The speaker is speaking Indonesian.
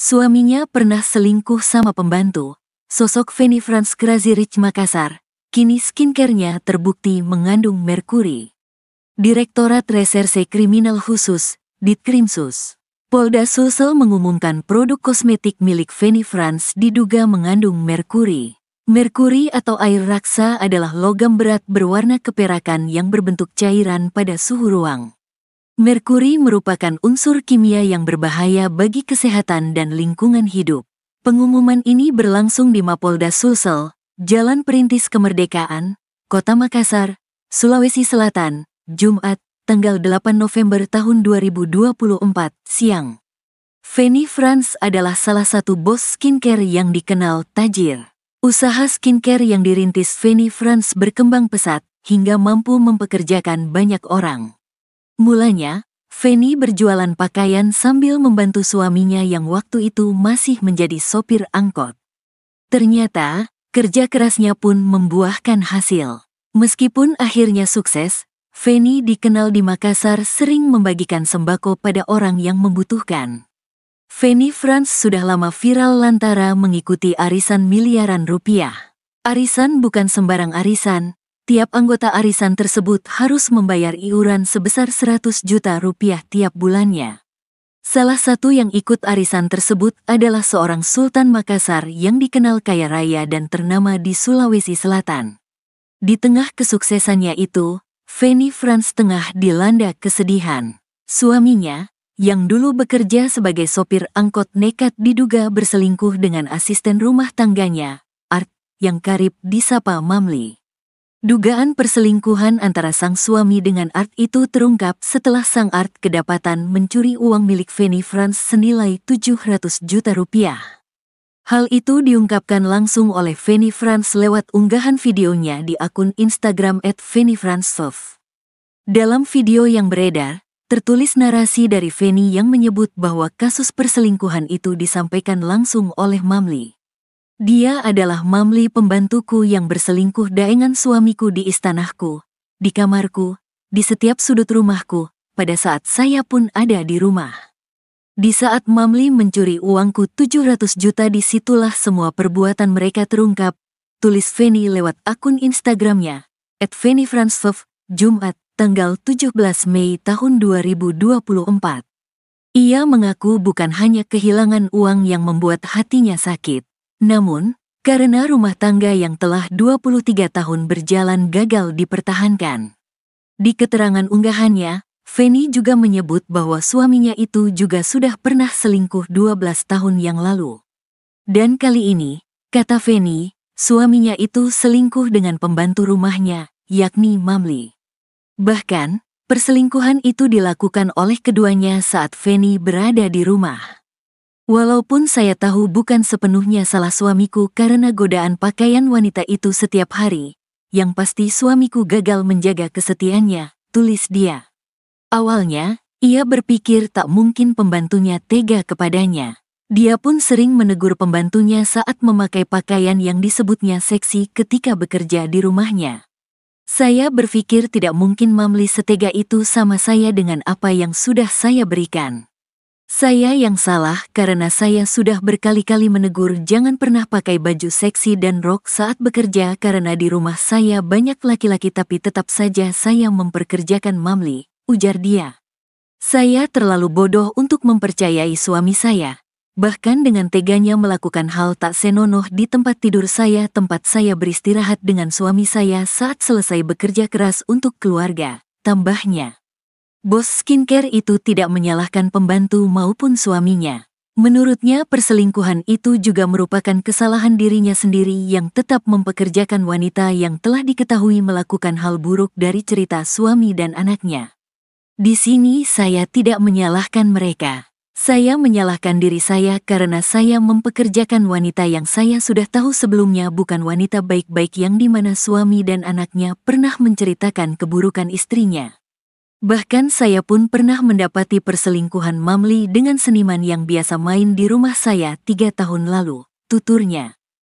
Suaminya pernah selingkuh sama pembantu, sosok Fanny Franz Krazirich Makassar, kini skincare-nya terbukti mengandung merkuri. Direktorat Reserse Kriminal Khusus, Ditkrimsus, Polda Sulsel mengumumkan produk kosmetik milik Fanny Franz diduga mengandung merkuri. Merkuri atau air raksa adalah logam berat berwarna keperakan yang berbentuk cairan pada suhu ruang. Merkuri merupakan unsur kimia yang berbahaya bagi kesehatan dan lingkungan hidup. Pengumuman ini berlangsung di Mapolda Sulsel, Jalan Perintis Kemerdekaan, Kota Makassar, Sulawesi Selatan, Jumat, tanggal 8 November tahun 2024, siang. Feni Franz adalah salah satu bos skincare yang dikenal tajir. Usaha skincare yang dirintis Feni Franz berkembang pesat hingga mampu mempekerjakan banyak orang. Mulanya, Feni berjualan pakaian sambil membantu suaminya yang waktu itu masih menjadi sopir angkot. Ternyata, kerja kerasnya pun membuahkan hasil. Meskipun akhirnya sukses, Feni dikenal di Makassar sering membagikan sembako pada orang yang membutuhkan. Feni Franz sudah lama viral lantara mengikuti arisan miliaran rupiah. Arisan bukan sembarang arisan, Tiap anggota arisan tersebut harus membayar iuran sebesar 100 juta rupiah tiap bulannya. Salah satu yang ikut arisan tersebut adalah seorang Sultan Makassar yang dikenal kaya raya dan ternama di Sulawesi Selatan. Di tengah kesuksesannya itu, Feni Franz tengah dilanda kesedihan. Suaminya, yang dulu bekerja sebagai sopir angkot nekat diduga berselingkuh dengan asisten rumah tangganya, Art, yang karib disapa Mamli. Dugaan perselingkuhan antara sang suami dengan Art itu terungkap setelah sang Art kedapatan mencuri uang milik Fanny Franz senilai 700 juta rupiah. Hal itu diungkapkan langsung oleh Fanny Franz lewat unggahan videonya di akun Instagram @fannyfranzov. Dalam video yang beredar, tertulis narasi dari Fanny yang menyebut bahwa kasus perselingkuhan itu disampaikan langsung oleh Mamli. Dia adalah Mamli pembantuku yang berselingkuh daengan suamiku di istanahku, di kamarku, di setiap sudut rumahku, pada saat saya pun ada di rumah. Di saat Mamli mencuri uangku 700 juta disitulah semua perbuatan mereka terungkap, tulis Feni lewat akun Instagramnya, at Feni Jumat, tanggal 17 Mei tahun 2024. Ia mengaku bukan hanya kehilangan uang yang membuat hatinya sakit, namun, karena rumah tangga yang telah 23 tahun berjalan gagal dipertahankan. Di keterangan unggahannya, Feni juga menyebut bahwa suaminya itu juga sudah pernah selingkuh 12 tahun yang lalu. Dan kali ini, kata Feni, suaminya itu selingkuh dengan pembantu rumahnya, yakni Mamli. Bahkan, perselingkuhan itu dilakukan oleh keduanya saat Feni berada di rumah. Walaupun saya tahu bukan sepenuhnya salah suamiku karena godaan pakaian wanita itu setiap hari, yang pasti suamiku gagal menjaga kesetiaannya, tulis dia. Awalnya, ia berpikir tak mungkin pembantunya tega kepadanya. Dia pun sering menegur pembantunya saat memakai pakaian yang disebutnya seksi ketika bekerja di rumahnya. Saya berpikir tidak mungkin Mamli setega itu sama saya dengan apa yang sudah saya berikan. Saya yang salah karena saya sudah berkali-kali menegur jangan pernah pakai baju seksi dan rok saat bekerja karena di rumah saya banyak laki-laki tapi tetap saja saya memperkerjakan Mamli, ujar dia. Saya terlalu bodoh untuk mempercayai suami saya. Bahkan dengan teganya melakukan hal tak senonoh di tempat tidur saya tempat saya beristirahat dengan suami saya saat selesai bekerja keras untuk keluarga, tambahnya. Bos skincare itu tidak menyalahkan pembantu maupun suaminya. Menurutnya perselingkuhan itu juga merupakan kesalahan dirinya sendiri yang tetap mempekerjakan wanita yang telah diketahui melakukan hal buruk dari cerita suami dan anaknya. Di sini saya tidak menyalahkan mereka. Saya menyalahkan diri saya karena saya mempekerjakan wanita yang saya sudah tahu sebelumnya bukan wanita baik-baik yang dimana suami dan anaknya pernah menceritakan keburukan istrinya. Bahkan saya pun pernah mendapati perselingkuhan Mamli dengan seniman yang biasa main di rumah saya tiga tahun lalu, tuturnya.